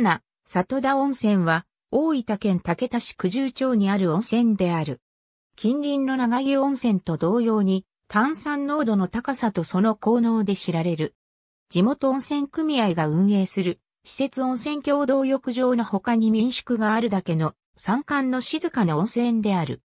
7、里田温泉は、大分県竹田市九十町にある温泉である。近隣の長湯温泉と同様に、炭酸濃度の高さとその効能で知られる。地元温泉組合が運営する、施設温泉共同浴場の他に民宿があるだけの、山間の静かな温泉である。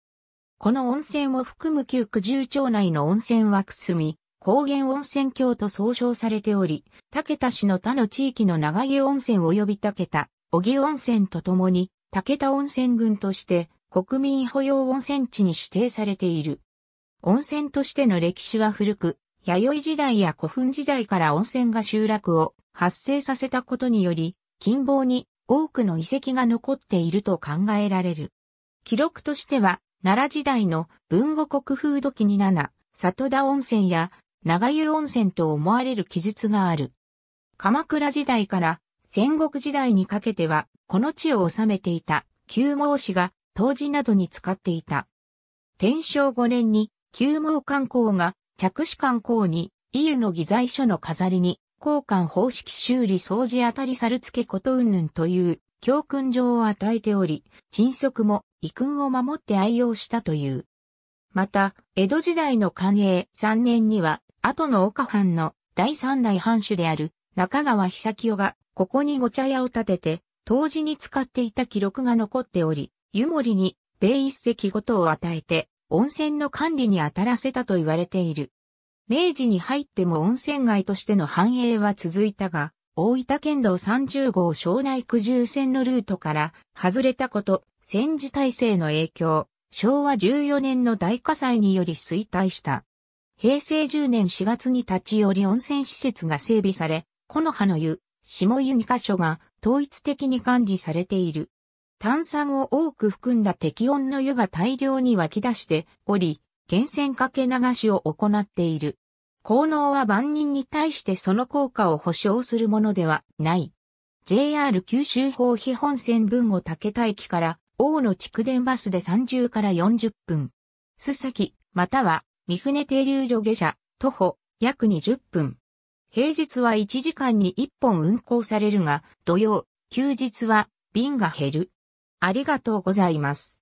この温泉を含む旧九十町内の温泉はくすみ、高原温泉郷と総称されており、竹田市の他の地域の長湯温泉及び竹田、小木温泉とともに、竹田温泉群として国民保養温泉地に指定されている。温泉としての歴史は古く、弥生時代や古墳時代から温泉が集落を発生させたことにより、近傍に多くの遺跡が残っていると考えられる。記録としては、奈良時代の文後国風土記に7、里田温泉や長湯温泉と思われる記述がある。鎌倉時代から戦国時代にかけては、この地を治めていた、旧毛氏が、当時などに使っていた。天正5年に、旧毛観光が、着手観光に、伊湯の偽材書の飾りに、交換方式修理掃除あたり猿付ことうんぬんという教訓状を与えており、沈速も遺訓を守って愛用したという。また、江戸時代の寛永3年には、後の岡藩の第三代藩主である中川久清が、ここにご茶屋を建てて、当時に使っていた記録が残っており、湯守に米一石ごとを与えて、温泉の管理に当たらせたと言われている。明治に入っても温泉街としての繁栄は続いたが、大分県道30号庄内九重線のルートから外れたこと、戦時体制の影響、昭和14年の大火災により衰退した。平成10年4月に立ち寄り温泉施設が整備され、木の葉の湯、下湯2カ所が統一的に管理されている。炭酸を多く含んだ適温の湯が大量に湧き出しており、源泉かけ流しを行っている。効能は万人に対してその効果を保証するものではない。JR 九州法比本線分を竹田駅から大野蓄電バスで30から40分。須崎、または三船停留所下車、徒歩、約20分。平日は1時間に1本運行されるが、土曜、休日は便が減る。ありがとうございます。